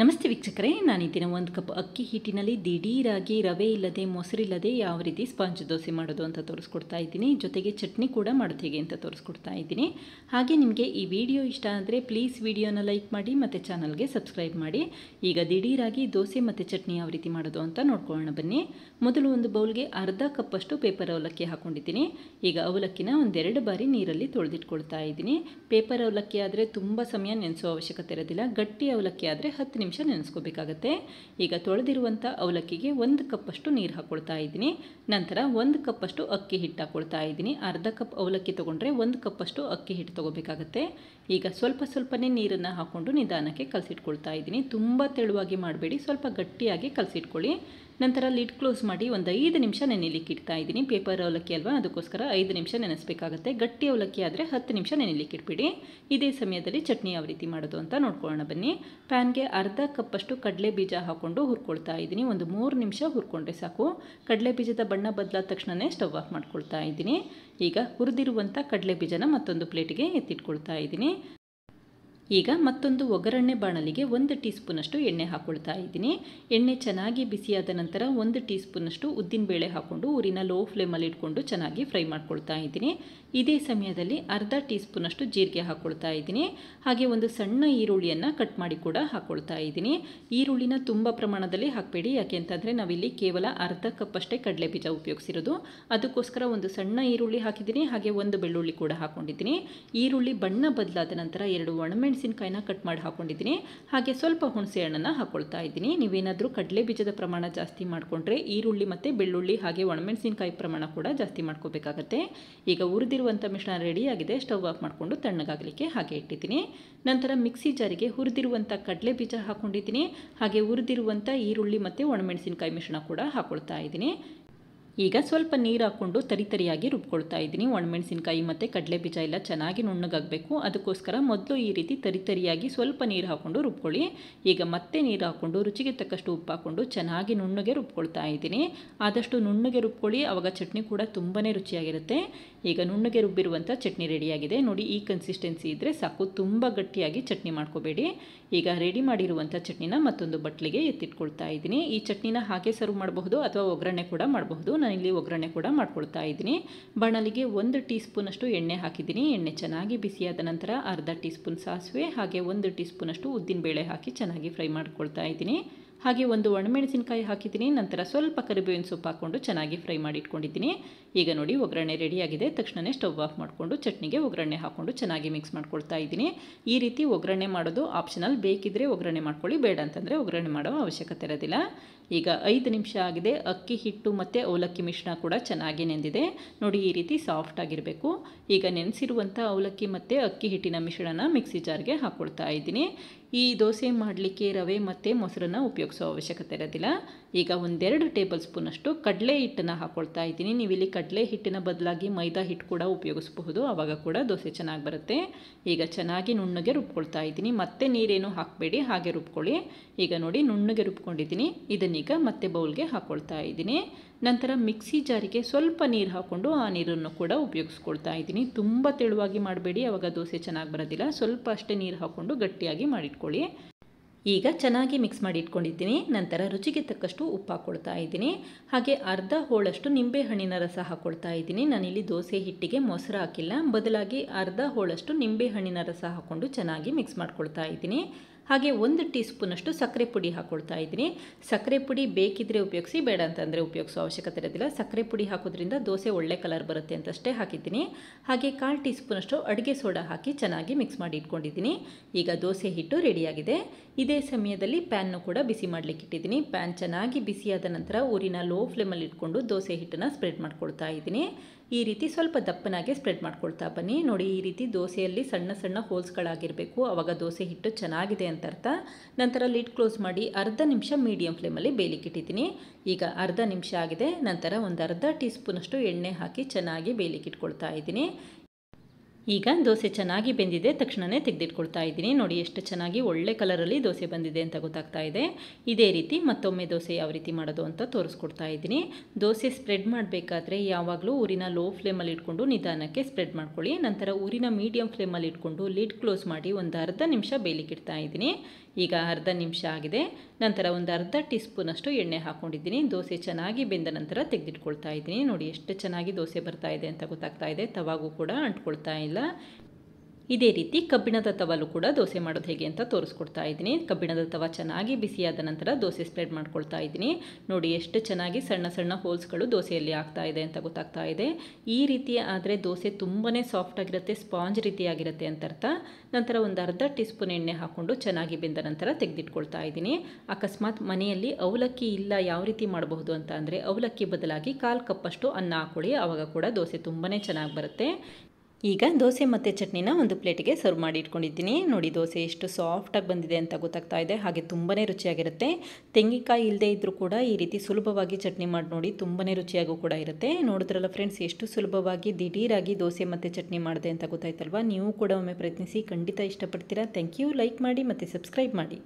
ನಮಸ್ತೆ ವೀಕ್ಷಕರೇ ನಾನು ದಿನ ಒಂದು ಕಪ್ ಅಕ್ಕಿ ಹಿಟ್ಟಿನಲ್ಲಿ ದಿಢೀರಾಗಿ ರವೆ ಇಲ್ಲದೆ ಮೊಸರಿಲ್ಲದೆ ಯಾವ ರೀತಿ ಸ್ಪಾಂಜ್ ದೋಸೆ ಮಾಡೋದು ಅಂತ ತೋರಿಸ್ಕೊಡ್ತಾ ಇದ್ದೀನಿ ಜೊತೆಗೆ ಚಟ್ನಿ ಕೂಡ ಮಾಡೋದು ಹೇಗೆ ಅಂತ ತೋರಿಸ್ಕೊಡ್ತಾ ಇದ್ದೀನಿ ಹಾಗೆ ನಿಮಗೆ ಈ ವಿಡಿಯೋ ಇಷ್ಟ ಆದರೆ ಪ್ಲೀಸ್ ವಿಡಿಯೋನ ಲೈಕ್ ಮಾಡಿ ಮತ್ತು ಚಾನಲ್ಗೆ ಸಬ್ಸ್ಕ್ರೈಬ್ ಮಾಡಿ ಈಗ ದಿಢೀರಾಗಿ ದೋಸೆ ಮತ್ತು ಚಟ್ನಿ ಯಾವ ರೀತಿ ಮಾಡೋದು ಅಂತ ನೋಡ್ಕೊಳ್ಳೋಣ ಬನ್ನಿ ಮೊದಲು ಒಂದು ಬೌಲ್ಗೆ ಅರ್ಧ ಕಪ್ಪಷ್ಟು ಪೇಪರ್ ಅವಲಕ್ಕಿ ಹಾಕ್ಕೊಂಡಿದ್ದೀನಿ ಈಗ ಅವಲಕ್ಕಿನ ಒಂದೆರಡು ಬಾರಿ ನೀರಲ್ಲಿ ತೊಳೆದಿಟ್ಕೊಳ್ತಾ ಇದ್ದೀನಿ ಪೇಪರ್ ಅವಲಕ್ಕಿ ಆದರೆ ತುಂಬ ಸಮಯ ನೆನೆಸೋ ಅವಶ್ಯಕತೆ ಇರೋದಿಲ್ಲ ಗಟ್ಟಿ ಅವಲಕ್ಕಿ ಆದರೆ ಹತ್ತು ನಿಮಿಷ ನೆನೆಸ್ಕೋಬೇಕಾಗತ್ತೆ ಈಗ ತೊಳೆದಿರುವಂಥ ಅವಲಕ್ಕಿಗೆ ಒಂದು ಕಪ್ಪಷ್ಟು ನೀರು ಹಾಕ್ಕೊಳ್ತಾ ಇದ್ದೀನಿ ನಂತರ ಒಂದು ಕಪ್ಪಷ್ಟು ಅಕ್ಕಿ ಹಿಟ್ಟು ಹಾಕ್ಕೊಳ್ತಾ ಇದ್ದೀನಿ ಅರ್ಧ ಕಪ್ ಅವಲಕ್ಕಿ ತೊಗೊಂಡ್ರೆ ಒಂದು ಕಪ್ಪಷ್ಟು ಅಕ್ಕಿ ಹಿಟ್ಟು ತೊಗೋಬೇಕಾಗತ್ತೆ ಈಗ ಸ್ವಲ್ಪ ಸ್ವಲ್ಪನೇ ನೀರನ್ನು ಹಾಕ್ಕೊಂಡು ನಿಧಾನಕ್ಕೆ ಕಲಸಿಟ್ಕೊಳ್ತಾ ಇದ್ದೀನಿ ತುಂಬ ತೆಳುವಾಗಿ ಮಾಡಬೇಡಿ ಸ್ವಲ್ಪ ಗಟ್ಟಿಯಾಗಿ ಕಲಸಿಟ್ಕೊಳ್ಳಿ ನಂತರ ಲಿಡ್ ಕ್ಲೋಸ್ ಮಾಡಿ ಒಂದು ಐದು ನಿಮಿಷ ನೆನೆಲಿಕ್ಕೆ ಇಡ್ತಾ ಇದ್ದೀನಿ ಪೇಪರ್ ಅವಲಕ್ಕಿ ಅಲ್ವಾ ಅದಕ್ಕೋಸ್ಕರ ಐದು ನಿಮಿಷ ನೆನೆಸಬೇಕಾಗುತ್ತೆ ಗಟ್ಟಿ ಅವಲಕ್ಕಿ ಆದರೆ ಹತ್ತು ನಿಮಿಷ ನೆನೆಲಿಕ್ಕೆ ಇಟ್ಬಿಡಿ ಇದೇ ಸಮಯದಲ್ಲಿ ಚಟ್ನಿ ಯಾವ ರೀತಿ ಮಾಡೋದು ಅಂತ ನೋಡ್ಕೊಳ್ಳೋಣ ಬನ್ನಿ ಪ್ಯಾನ್ಗೆ ಅರ್ಧ ಕಪ್ಪಷ್ಟು ಕಡಲೆ ಬೀಜ ಹಾಕ್ಕೊಂಡು ಹುರ್ಕೊಳ್ತಾ ಇದ್ದೀನಿ ಒಂದು ಮೂರು ನಿಮಿಷ ಹುರ್ಕೊಂಡ್ರೆ ಸಾಕು ಕಡಲೆ ಬೀಜದ ಬಣ್ಣ ಬದಲಾದ ತಕ್ಷಣವೇ ಸ್ಟವ್ ಆಫ್ ಮಾಡ್ಕೊಳ್ತಾ ಇದ್ದೀನಿ ಈಗ ಹುರಿದಿರುವಂಥ ಕಡಲೆ ಬೀಜನ ಮತ್ತೊಂದು ಪ್ಲೇಟಿಗೆ ಎತ್ತಿಟ್ಕೊಳ್ತಾ ಇದ್ದೀನಿ ಈಗ ಮತ್ತೊಂದು ಒಗ್ಗರಣೆ ಬಾಣಲಿಗೆ ಒಂದು ಟೀ ಸ್ಪೂನಷ್ಟು ಎಣ್ಣೆ ಹಾಕ್ಕೊಳ್ತಾ ಇದ್ದೀನಿ ಎಣ್ಣೆ ಚೆನ್ನಾಗಿ ಬಿಸಿಯಾದ ನಂತರ ಒಂದು ಟೀ ಸ್ಪೂನಷ್ಟು ಉದ್ದಿನಬೇಳೆ ಹಾಕ್ಕೊಂಡು ಊರಿನ ಲೋ ಫ್ಲೇಮಲ್ಲಿ ಇಟ್ಕೊಂಡು ಚೆನ್ನಾಗಿ ಫ್ರೈ ಮಾಡ್ಕೊಳ್ತಾ ಇದ್ದೀನಿ ಇದೇ ಸಮಯದಲ್ಲಿ ಅರ್ಧ ಟೀ ಸ್ಪೂನಷ್ಟು ಜೀರಿಗೆ ಹಾಕ್ಕೊಳ್ತಾ ಇದ್ದೀನಿ ಹಾಗೆ ಒಂದು ಸಣ್ಣ ಈರುಳ್ಳಿಯನ್ನು ಕಟ್ ಮಾಡಿ ಕೂಡ ಹಾಕ್ಕೊಳ್ತಾ ಇದ್ದೀನಿ ಈರುಳ್ಳಿನ ತುಂಬ ಪ್ರಮಾಣದಲ್ಲಿ ಹಾಕಬೇಡಿ ಅಂತಂದರೆ ನಾವಿಲ್ಲಿ ಕೇವಲ ಅರ್ಧ ಕಪ್ಪಷ್ಟೇ ಕಡಲೆ ಬೀಜ ಉಪಯೋಗಿಸಿರೋದು ಅದಕ್ಕೋಸ್ಕರ ಒಂದು ಸಣ್ಣ ಈರುಳ್ಳಿ ಹಾಕಿದ್ದೀನಿ ಹಾಗೆ ಒಂದು ಬೆಳ್ಳುಳ್ಳಿ ಕೂಡ ಹಾಕ್ಕೊಂಡಿದ್ದೀನಿ ಈರುಳ್ಳಿ ಬಣ್ಣ ಬದಲಾದ ನಂತರ ಎರಡು ಒಣ ಮೆಣಸಿನಕಾಯಿನ ಕಟ್ ಮಾಡಿ ಹಾಕೊಂಡಿದ್ದೀನಿ ಹಾಗೆ ಸ್ವಲ್ಪ ಹುಣಸೆ ಹಣ್ಣನ್ನು ಹಾಕೊಳ್ತಾ ಇದ್ದೀನಿ ನೀವೇನಾದರೂ ಕಡಲೆ ಬೀಜದ ಪ್ರಮಾಣ ಜಾಸ್ತಿ ಮಾಡಿಕೊಂಡ್ರೆ ಈರುಳ್ಳಿ ಮತ್ತು ಬೆಳ್ಳುಳ್ಳಿ ಹಾಗೆ ಒಣಮೆಣಸಿನಕಾಯಿ ಪ್ರಮಾಣ ಕೂಡ ಜಾಸ್ತಿ ಮಾಡ್ಕೋಬೇಕಾಗತ್ತೆ ಈಗ ಹುರಿದಿರುವಂಥ ಮಿಶ್ರಣ ರೆಡಿಯಾಗಿದೆ ಸ್ಟವ್ ಆಫ್ ಮಾಡಿಕೊಂಡು ತಣ್ಣಗಾಗಲಿಕ್ಕೆ ಹಾಗೆ ಇಟ್ಟಿದ್ದೀನಿ ನಂತರ ಮಿಕ್ಸಿ ಜಾರಿಗೆ ಹುರಿದಿರುವಂಥ ಕಡಲೆ ಬೀಜ ಹಾಕೊಂಡಿದ್ದೀನಿ ಹಾಗೆ ಹುರಿದಿರುವಂಥ ಈರುಳ್ಳಿ ಮತ್ತು ಒಣಮೆಣಸಿನಕಾಯಿ ಮಿಶ್ರಣ ಕೂಡ ಹಾಕೊಳ್ತಾ ಇದ್ದೀನಿ ಈಗ ಸ್ವಲ್ಪ ನೀರು ಹಾಕ್ಕೊಂಡು ತರಿತರಿಯಾಗಿ ರುಬ್ಕೊಳ್ತಾ ಇದ್ದೀನಿ ಒಣಮೆಣಸಿನಕಾಯಿ ಮತ್ತು ಕಡಲೆ ಬೀಜ ಎಲ್ಲ ಚೆನ್ನಾಗಿ ನುಣ್ಣಗಾಗಬೇಕು ಅದಕ್ಕೋಸ್ಕರ ಮೊದಲು ಈ ರೀತಿ ತರಿತರಿಯಾಗಿ ಸ್ವಲ್ಪ ನೀರು ಹಾಕ್ಕೊಂಡು ರುಬ್ಕೊಳ್ಳಿ ಈಗ ಮತ್ತೆ ನೀರು ಹಾಕ್ಕೊಂಡು ರುಚಿಗೆ ತಕ್ಕಷ್ಟು ಉಪ್ಪು ಹಾಕ್ಕೊಂಡು ಚೆನ್ನಾಗಿ ನುಣ್ಣಗೆ ರುಬ್ಕೊಳ್ತಾ ಇದ್ದೀನಿ ಆದಷ್ಟು ನುಣ್ಣಗೆ ರುಬ್ಕೊಳ್ಳಿ ಆವಾಗ ಚಟ್ನಿ ಕೂಡ ತುಂಬಾ ರುಚಿಯಾಗಿರುತ್ತೆ ಈಗ ನುಣ್ಣಗೆ ರುಬ್ಬಿರುವಂಥ ಚಟ್ನಿ ರೆಡಿಯಾಗಿದೆ ನೋಡಿ ಈ ಕನ್ಸಿಸ್ಟೆನ್ಸಿ ಇದ್ದರೆ ಸಾಕು ತುಂಬ ಗಟ್ಟಿಯಾಗಿ ಚಟ್ನಿ ಮಾಡ್ಕೋಬೇಡಿ ಈಗ ರೆಡಿ ಮಾಡಿರುವಂಥ ಚಟ್ನಿನ ಮತ್ತೊಂದು ಬಟ್ಲಿಗೆ ಎತ್ತಿಟ್ಕೊಳ್ತಾ ಇದ್ದೀನಿ ಈ ಚಟ್ನಿನ ಹಾಗೆ ಸರ್ವ್ ಮಾಡಬಹುದು ಅಥವಾ ಒಗ್ಗರಣೆ ಕೂಡ ಮಾಡಬಹುದು ನಾನು ಇಲ್ಲಿ ಒಗ್ಗರಣೆ ಕೂಡ ಮಾಡ್ಕೊಳ್ತಾ ಇದ್ದೀನಿ ಬಾಣಲಿಗೆ ಒಂದು ಟೀ ಅಷ್ಟು ಎಣ್ಣೆ ಹಾಕಿದ್ದೀನಿ ಎಣ್ಣೆ ಚೆನ್ನಾಗಿ ಬಿಸಿಯಾದ ನಂತರ ಅರ್ಧ ಟೀ ಸ್ಪೂನ್ ಸಾಸಿವೆ ಹಾಗೆ ಒಂದು ಟೀ ಸ್ಪೂನಷ್ಟು ಉದ್ದಿನಬೇಳೆ ಹಾಕಿ ಚೆನ್ನಾಗಿ ಫ್ರೈ ಮಾಡ್ಕೊಳ್ತಾ ಇದ್ದೀನಿ ಹಾಗೆ ಒಂದು ಒಣಮೆಣಸಿನಕಾಯಿ ಹಾಕಿದ್ದೀನಿ ನಂತರ ಸ್ವಲ್ಪ ಕರಿಬೇವಿನ ಸೊಪ್ಪು ಹಾಕ್ಕೊಂಡು ಚೆನ್ನಾಗಿ ಫ್ರೈ ಮಾಡಿ ಇಟ್ಕೊಂಡಿದ್ದೀನಿ ಈಗ ನೋಡಿ ಒಗ್ಗರಣೆ ರೆಡಿಯಾಗಿದೆ ತಕ್ಷಣವೇ ಸ್ಟವ್ ಆಫ್ ಮಾಡಿಕೊಂಡು ಚಟ್ನಿಗೆ ಒಗ್ಗರಣೆ ಹಾಕ್ಕೊಂಡು ಚೆನ್ನಾಗಿ ಮಿಕ್ಸ್ ಮಾಡ್ಕೊಳ್ತಾ ಇದ್ದೀನಿ ಈ ರೀತಿ ಒಗ್ಗರಣೆ ಮಾಡೋದು ಆಪ್ಷನಲ್ ಬೇಕಿದ್ದರೆ ಒಗ್ಗರಣೆ ಮಾಡ್ಕೊಳ್ಳಿ ಬೇಡ ಅಂತಂದರೆ ಒಗ್ಗರಣೆ ಮಾಡೋ ಅವಶ್ಯಕತೆ ಇರೋದಿಲ್ಲ ಈಗ ಐದು ನಿಮಿಷ ಆಗಿದೆ ಅಕ್ಕಿ ಹಿಟ್ಟು ಮತ್ತು ಅವಲಕ್ಕಿ ಮಿಶ್ರಣ ಕೂಡ ಚೆನ್ನಾಗಿ ನೆಂದಿದೆ ನೋಡಿ ಈ ರೀತಿ ಸಾಫ್ಟ್ ಆಗಿರಬೇಕು ಈಗ ನೆನೆಸಿರುವಂಥ ಅವಲಕ್ಕಿ ಮತ್ತು ಅಕ್ಕಿ ಹಿಟ್ಟಿನ ಮಿಶ್ರಣ ಮಿಕ್ಸಿ ಜಾರ್ಗೆ ಹಾಕ್ಕೊಳ್ತಾ ಇದ್ದೀನಿ ಈ ದೋಸೆ ಮಾಡಲಿಕ್ಕೆ ರವೆ ಮತ್ತು ಮೊಸರನ್ನ ಉಪಯೋಗಿಸ್ತೀನಿ ಸೊ ಅವಶ್ಯಕತೆ ಇರೋದಿಲ್ಲ ಈಗ ಒಂದೆರಡು ಟೇಬಲ್ ಸ್ಪೂನಷ್ಟು ಕಡಲೆ ಹಿಟ್ಟನ್ನು ಹಾಕ್ಕೊಳ್ತಾ ಇದ್ದೀನಿ ನೀವು ಇಲ್ಲಿ ಕಡಲೆ ಹಿಟ್ಟಿನ ಬದಲಾಗಿ ಮೈದಾ ಹಿಟ್ಟು ಕೂಡ ಉಪಯೋಗಿಸಬಹುದು ಆವಾಗ ಕೂಡ ದೋಸೆ ಚೆನ್ನಾಗಿ ಬರುತ್ತೆ ಈಗ ಚೆನ್ನಾಗಿ ನುಣ್ಣಗೆ ರುಬ್ಕೊಳ್ತಾ ಇದ್ದೀನಿ ಮತ್ತೆ ನೀರೇನು ಹಾಕಬೇಡಿ ಹಾಗೆ ರುಬ್ಕೊಳ್ಳಿ ಈಗ ನೋಡಿ ನುಣ್ಣಗೆ ರುಬ್ಕೊಂಡಿದ್ದೀನಿ ಇದನ್ನೀಗ ಮತ್ತೆ ಬೌಲ್ಗೆ ಹಾಕ್ಕೊಳ್ತಾ ಇದ್ದೀನಿ ನಂತರ ಮಿಕ್ಸಿ ಜಾರಿಗೆ ಸ್ವಲ್ಪ ನೀರು ಹಾಕ್ಕೊಂಡು ಆ ನೀರನ್ನು ಕೂಡ ಉಪಯೋಗಿಸ್ಕೊಳ್ತಾ ಇದ್ದೀನಿ ತುಂಬ ತೆಳುವಾಗಿ ಮಾಡಬೇಡಿ ಆವಾಗ ದೋಸೆ ಚೆನ್ನಾಗಿ ಬರೋದಿಲ್ಲ ಸ್ವಲ್ಪ ಅಷ್ಟೇ ನೀರು ಹಾಕ್ಕೊಂಡು ಗಟ್ಟಿಯಾಗಿ ಮಾಡಿಟ್ಕೊಳ್ಳಿ ಈಗ ಚೆನ್ನಾಗಿ ಮಿಕ್ಸ್ ಮಾಡಿ ಇಟ್ಕೊಂಡಿದ್ದೀನಿ ನಂತರ ರುಚಿಗೆ ತಕ್ಕಷ್ಟು ಉಪ್ಪು ಹಾಕ್ಕೊಳ್ತಾ ಇದ್ದೀನಿ ಹಾಗೆ ಅರ್ಧ ಹೋಳಷ್ಟು ನಿಂಬೆಹಣ್ಣಿನ ರಸ ಹಾಕ್ಕೊಳ್ತಾ ಇದ್ದೀನಿ ನಾನಿಲ್ಲಿ ದೋಸೆ ಹಿಟ್ಟಿಗೆ ಮೊಸರು ಹಾಕಿಲ್ಲ ಬದಲಾಗಿ ಅರ್ಧ ಹೋಳಷ್ಟು ನಿಂಬೆಹಣ್ಣಿನ ರಸ ಹಾಕ್ಕೊಂಡು ಚೆನ್ನಾಗಿ ಮಿಕ್ಸ್ ಮಾಡ್ಕೊಳ್ತಾ ಇದ್ದೀನಿ ಹಾಗೆ ಒಂದು ಟೀ ಸ್ಪೂನಷ್ಟು ಸಕ್ಕರೆ ಪುಡಿ ಹಾಕ್ಕೊಳ್ತಾ ಇದ್ದೀನಿ ಸಕ್ಕರೆ ಪುಡಿ ಬೇಕಿದ್ದರೆ ಉಪಯೋಗಿಸಿ ಬೇಡ ಅಂತಂದರೆ ಉಪಯೋಗಿಸೋ ಅವಶ್ಯಕತೆ ಇರೋದಿಲ್ಲ ಸಕ್ಕರೆ ಪುಡಿ ಹಾಕೋದ್ರಿಂದ ದೋಸೆ ಒಳ್ಳೆ ಕಲರ್ ಬರುತ್ತೆ ಅಂತಷ್ಟೇ ಹಾಕಿದ್ದೀನಿ ಹಾಗೆ ಕಾಲು ಟೀ ಸ್ಪೂನಷ್ಟು ಅಡುಗೆ ಸೋಡಾ ಹಾಕಿ ಚೆನ್ನಾಗಿ ಮಿಕ್ಸ್ ಮಾಡಿ ಇಟ್ಕೊಂಡಿದ್ದೀನಿ ಈಗ ದೋಸೆ ಹಿಟ್ಟು ರೆಡಿಯಾಗಿದೆ ಇದೇ ಸಮಯದಲ್ಲಿ ಪ್ಯಾನ್ನು ಕೂಡ ಬಿಸಿ ಮಾಡಲಿಕ್ಕೆ ಇಟ್ಟಿದ್ದೀನಿ ಪ್ಯಾನ್ ಚೆನ್ನಾಗಿ ಬಿಸಿಯಾದ ನಂತರ ಊರಿನ ಲೋ ಫ್ಲೇಮಲ್ಲಿ ಇಟ್ಕೊಂಡು ದೋಸೆ ಹಿಟ್ಟನ್ನು ಸ್ಪ್ರೆಡ್ ಮಾಡ್ಕೊಳ್ತಾ ಇದ್ದೀನಿ ಈ ರೀತಿ ಸ್ವಲ್ಪ ದಪ್ಪನಾಗೆ ಸ್ಪ್ರೆಡ್ ಮಾಡ್ಕೊಳ್ತಾ ಬನ್ನಿ ನೋಡಿ ಈ ರೀತಿ ದೋಸೆಯಲ್ಲಿ ಸಣ್ಣ ಸಣ್ಣ ಹೋಲ್ಸ್ಗಳಾಗಿರಬೇಕು ಆವಾಗ ದೋಸೆ ಹಿಟ್ಟು ಚೆನ್ನಾಗಿದೆ ಅಂತ ಅರ್ಥ ನಂತರ ಲಿಡ್ ಕ್ಲೋಸ್ ಮಾಡಿ ಅರ್ಧ ನಿಮಿಷ ಮೀಡಿಯಂ ಫ್ಲೇಮಲ್ಲಿ ಇಟ್ಟಿದ್ದೀನಿ ಈಗ ಅರ್ಧ ನಿಮಿಷ ಆಗಿದೆ ನಂತರ ಒಂದು ಅರ್ಧ ಟೀ ಸ್ಪೂನಷ್ಟು ಎಣ್ಣೆ ಹಾಕಿ ಚೆನ್ನಾಗಿ ಇಟ್ಕೊಳ್ತಾ ಇದ್ದೀನಿ ಈಗ ದೋಸೆ ಚೆನ್ನಾಗಿ ಬೆಂದಿದೆ ತಕ್ಷಣವೇ ತೆಗೆದಿಟ್ಕೊಳ್ತಾ ಇದ್ದೀನಿ ನೋಡಿ ಎಷ್ಟು ಚೆನ್ನಾಗಿ ಒಳ್ಳೆ ಕಲರಲ್ಲಿ ದೋಸೆ ಬಂದಿದೆ ಅಂತ ಗೊತ್ತಾಗ್ತಾ ಇದೆ ಇದೇ ರೀತಿ ಮತ್ತೊಮ್ಮೆ ದೋಸೆ ಯಾವ ರೀತಿ ಮಾಡೋದು ಅಂತ ತೋರಿಸ್ಕೊಡ್ತಾ ಇದ್ದೀನಿ ದೋಸೆ ಸ್ಪ್ರೆಡ್ ಮಾಡಬೇಕಾದ್ರೆ ಯಾವಾಗಲೂ ಊರಿನ ಲೋ ಫ್ಲೇಮಲ್ಲಿ ಇಟ್ಕೊಂಡು ನಿಧಾನಕ್ಕೆ ಸ್ಪ್ರೆಡ್ ಮಾಡ್ಕೊಳ್ಳಿ ನಂತರ ಊರಿನ ಮೀಡಿಯಂ ಫ್ಲೇಮಲ್ಲಿ ಇಟ್ಕೊಂಡು ಲಿಡ್ ಕ್ಲೋಸ್ ಮಾಡಿ ಒಂದು ಅರ್ಧ ನಿಮಿಷ ಬೇಯಲಿಕ್ಕಿಡ್ತಾ ಇದ್ದೀನಿ ಈಗ ಅರ್ಧ ನಿಮಿಷ ಆಗಿದೆ ನಂತರ ಒಂದು ಅರ್ಧ ಟೀ ಸ್ಪೂನಷ್ಟು ಎಣ್ಣೆ ಹಾಕ್ಕೊಂಡಿದ್ದೀನಿ ದೋಸೆ ಚೆನ್ನಾಗಿ ಬೆಂದ ನಂತರ ತೆಗೆದಿಟ್ಕೊಳ್ತಾ ಇದ್ದೀನಿ ನೋಡಿ ಎಷ್ಟು ಚೆನ್ನಾಗಿ ದೋಸೆ ಬರ್ತಾ ಇದೆ ಅಂತ ಗೊತ್ತಾಗ್ತಾ ಇದೆ ತವಾಗೂ ಕೂಡ ಅಂಟ್ಕೊಳ್ತಾ ಇಲ್ಲ ಇದೇ ರೀತಿ ಕಬ್ಬಿಣದ ತವಲು ಕೂಡ ದೋಸೆ ಮಾಡೋದು ಹೇಗೆ ಅಂತ ತೋರಿಸ್ಕೊಡ್ತಾ ಇದ್ದೀನಿ ಕಬ್ಬಿಣದ ತವ ಚೆನ್ನಾಗಿ ಬಿಸಿಯಾದ ನಂತರ ದೋಸೆ ಸ್ಪ್ರೆಡ್ ಮಾಡ್ಕೊಳ್ತಾ ಇದ್ದೀನಿ ನೋಡಿ ಎಷ್ಟು ಚೆನ್ನಾಗಿ ಸಣ್ಣ ಸಣ್ಣ ಹೋಲ್ಸ್ಗಳು ದೋಸೆಯಲ್ಲಿ ಆಗ್ತಾ ಇದೆ ಅಂತ ಗೊತ್ತಾಗ್ತಾ ಇದೆ ಈ ರೀತಿ ಆದರೆ ದೋಸೆ ತುಂಬಾ ಸಾಫ್ಟ್ ಆಗಿರುತ್ತೆ ಸ್ಪಾಂಜ್ ರೀತಿಯಾಗಿರುತ್ತೆ ಅಂತ ಅರ್ಥ ನಂತರ ಒಂದು ಅರ್ಧ ಟೀ ಸ್ಪೂನ್ ಎಣ್ಣೆ ಹಾಕ್ಕೊಂಡು ಚೆನ್ನಾಗಿ ಬೆಂದ ನಂತರ ತೆಗೆದಿಟ್ಕೊಳ್ತಾ ಇದ್ದೀನಿ ಅಕಸ್ಮಾತ್ ಮನೆಯಲ್ಲಿ ಅವಲಕ್ಕಿ ಇಲ್ಲ ಯಾವ ರೀತಿ ಮಾಡಬಹುದು ಅಂತ ಅಂದರೆ ಅವಲಕ್ಕಿ ಬದಲಾಗಿ ಕಾಲು ಕಪ್ಪಷ್ಟು ಅನ್ನ ಹಾಕೊಳ್ಳಿ ಆವಾಗ ಕೂಡ ದೋಸೆ ತುಂಬಾ ಚೆನ್ನಾಗಿ ಬರುತ್ತೆ ಈಗ ದೋಸೆ ಮತ್ತು ಚಟ್ನಿನ ಒಂದು ಪ್ಲೇಟಿಗೆ ಸರ್ವ್ ಮಾಡಿ ಇಟ್ಕೊಂಡಿದ್ದೀನಿ ನೋಡಿ ದೋಸೆ ಎಷ್ಟು ಸಾಫ್ಟಾಗಿ ಬಂದಿದೆ ಅಂತ ಗೊತ್ತಾಗ್ತಾ ಇದೆ ಹಾಗೆ ತುಂಬಾ ರುಚಿಯಾಗಿರುತ್ತೆ ತೆಂಗಿನಕಾಯಿ ಇಲ್ಲದೆ ಇದ್ದರೂ ಕೂಡ ಈ ರೀತಿ ಸುಲಭವಾಗಿ ಚಟ್ನಿ ಮಾಡಿ ನೋಡಿ ತುಂಬಾ ರುಚಿಯಾಗೂ ಕೂಡ ಇರುತ್ತೆ ನೋಡಿದ್ರಲ್ಲ ಫ್ರೆಂಡ್ಸ್ ಎಷ್ಟು ಸುಲಭವಾಗಿ ದಿಢೀರಾಗಿ ದೋಸೆ ಮತ್ತು ಚಟ್ನಿ ಮಾಡಿದೆ ಅಂತ ಗೊತ್ತಾಯ್ತಲ್ವಾ ನೀವು ಕೂಡ ಒಮ್ಮೆ ಪ್ರಯತ್ನಿಸಿ ಖಂಡಿತ ಇಷ್ಟಪಡ್ತೀರಾ ಥ್ಯಾಂಕ್ ಯು ಲೈಕ್ ಮಾಡಿ ಮತ್ತು ಸಬ್ಸ್ಕ್ರೈಬ್ ಮಾಡಿ